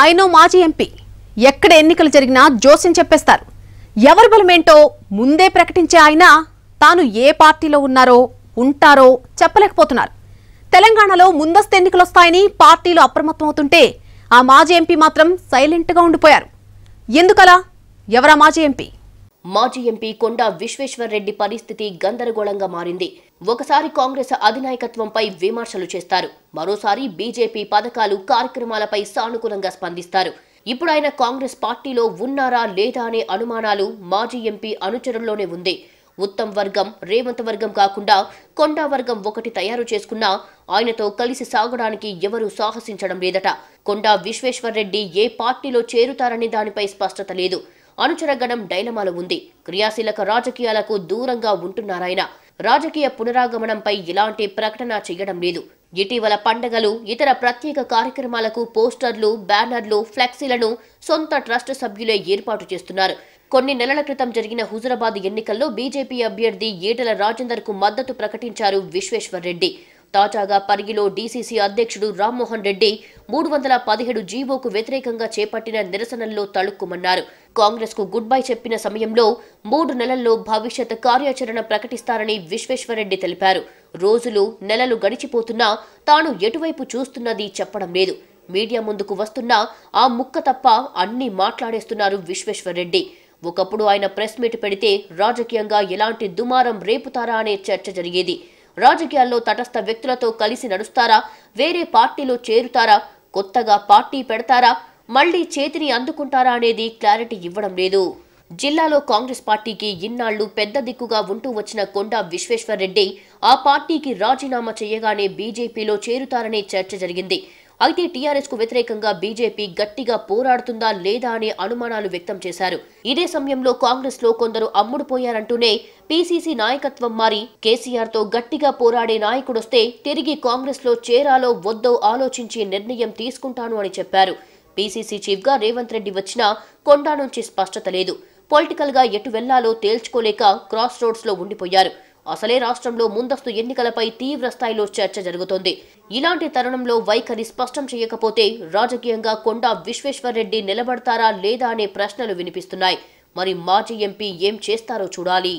ఆయనో మాజీ ఎంపీ ఎక్కడ ఎన్నికలు జరిగినా జోస్యం చెప్పేస్తారు ఎవరి బలమేంటో ముందే ప్రకటించే ఆయన తాను ఏ పార్టీలో ఉన్నారో ఉంటారో చెప్పలేకపోతున్నారు తెలంగాణలో ముందస్తు ఎన్నికలు వస్తాయని పార్టీలు అప్రమత్తమవుతుంటే ఆ మాజీ ఎంపీ మాత్రం సైలెంట్గా ఉండిపోయారు ఎందుకలా ఎవరా మాజీ ఎంపీ మాజీ ఎంపీ కొండా విశ్వేశ్వర్ రెడ్డి పరిస్థితి గందరగోళంగా మారింది ఒకసారి కాంగ్రెస్ అధినాయకత్వంపై విమర్శలు చేస్తారు మరోసారి బీజేపీ పథకాలు కార్యక్రమాలపై సానుకూలంగా స్పందిస్తారు ఇప్పుడు ఆయన కాంగ్రెస్ పార్టీలో ఉన్నారా లేదా అనే అనుమానాలు మాజీ ఎంపీ అనుచరుల్లోనే ఉంది ఉత్తమ్ వర్గం రేవంత్ వర్గం కాకుండా కొండా వర్గం ఒకటి తయారు చేసుకున్నా ఆయనతో కలిసి సాగడానికి ఎవరూ సాహసించడం లేదట కొండా విశ్వేశ్వర్ రెడ్డి ఏ పార్టీలో చేరుతారనే దానిపై స్పష్టత లేదు అనుచరగణం డైలమాలో ఉంది క్రియాశీలక రాజకీయాలకు దూరంగా ఉంటున్నారాయన రాజకీయ పునరాగమనంపై ఇలాంటి ప్రకటన చేయడం లేదు ఇటీవల పండగలు ఇతర ప్రత్యేక కార్యక్రమాలకు పోస్టర్లు బ్యానర్లు ఫ్లెక్సీలను సొంత ట్రస్ట్ సభ్యులే ఏర్పాటు చేస్తున్నారు కొన్ని నెలల క్రితం జరిగిన హుజురాబాద్ ఎన్నికల్లో బీజేపీ అభ్యర్థి ఈటల రాజేందర్ కు మద్దతు ప్రకటించారు విశ్వేశ్వర్ రెడ్డి తాజాగా పరిగిలో డీసీసీ అధ్యక్షుడు రామ్మోహన్ రెడ్డి మూడు వందల పదిహేడు జీవోకు వ్యతిరేకంగా చేపట్టిన నిరసనల్లో తళుక్కుమన్నారు కాంగ్రెస్ కు గుడ్ బై చెప్పిన సమయంలో మూడు నెలల్లో భవిష్యత్ కార్యాచరణ ప్రకటిస్తారని విశ్వేశ్వరరెడ్డి తెలిపారు రోజులు నెలలు గడిచిపోతున్నా తాను ఎటువైపు చూస్తున్నది చెప్పడం లేదు మీడియా ముందుకు వస్తున్నా ఆ ముక్క తప్ప అన్ని మాట్లాడేస్తున్నారు విశ్వేశ్వరరెడ్డి ఒకప్పుడు ఆయన ప్రెస్ మీట్ పెడితే రాజకీయంగా ఎలాంటి దుమారం రేపుతారా అనే చర్చ జరిగేది రాజకీయాల్లో తటస్థ వ్యక్తులతో కలిసి నడుస్తారా వేరే పార్టీలో చేరుతారా కొత్తగా పార్టీ పెడతారా మళ్లీ చేతిని అందుకుంటారా అనేది క్లారిటీ ఇవ్వడం లేదు జిల్లాలో కాంగ్రెస్ పార్టీకి ఇన్నాళ్లు పెద్ద దిక్కుగా ఉంటూ వచ్చిన కొండా విశ్వేశ్వర్రెడ్డి ఆ పార్టీకి రాజీనామా చేయగానే బీజేపీలో చేరుతారనే చర్చ జరిగింది అయితే టీఆర్ఎస్ కు వ్యతిరేకంగా బీజేపీ గట్టిగా పోరాడుతుందా లేదా అనే అనుమానాలు వ్యక్తం చేశారు ఇదే సమయంలో కాంగ్రెస్ లో కొందరు అమ్ముడుపోయారంటూనే పీసీసీ నాయకత్వం మారి కేసీఆర్ తో గట్టిగా పోరాడే నాయకుడొస్తే తిరిగి కాంగ్రెస్ లో చేరాలో వద్దో ఆలోచించి నిర్ణయం తీసుకుంటాను అని చెప్పారు పీసీసీ చీఫ్గా రేవంత్ రెడ్డి వచ్చినా కొండా నుంచి స్పష్టత లేదు పొలిటికల్గా ఎటు వెళ్లాలో తేల్చుకోలేక క్రాస్ రోడ్స్లో ఉండిపోయారు అసలే రాష్ట్రంలో ముందస్తు ఎన్నికలపై తీవ్ర స్థాయిలో చర్చ జరుగుతోంది ఇలాంటి తరుణంలో వైఖరి స్పష్టం చేయకపోతే రాజకీయంగా కొండా రెడ్డి నిలబడతారా లేదా అనే ప్రశ్నలు వినిపిస్తున్నాయి మరి మాజీ ఎంపీ ఏం చేస్తారో చూడాలి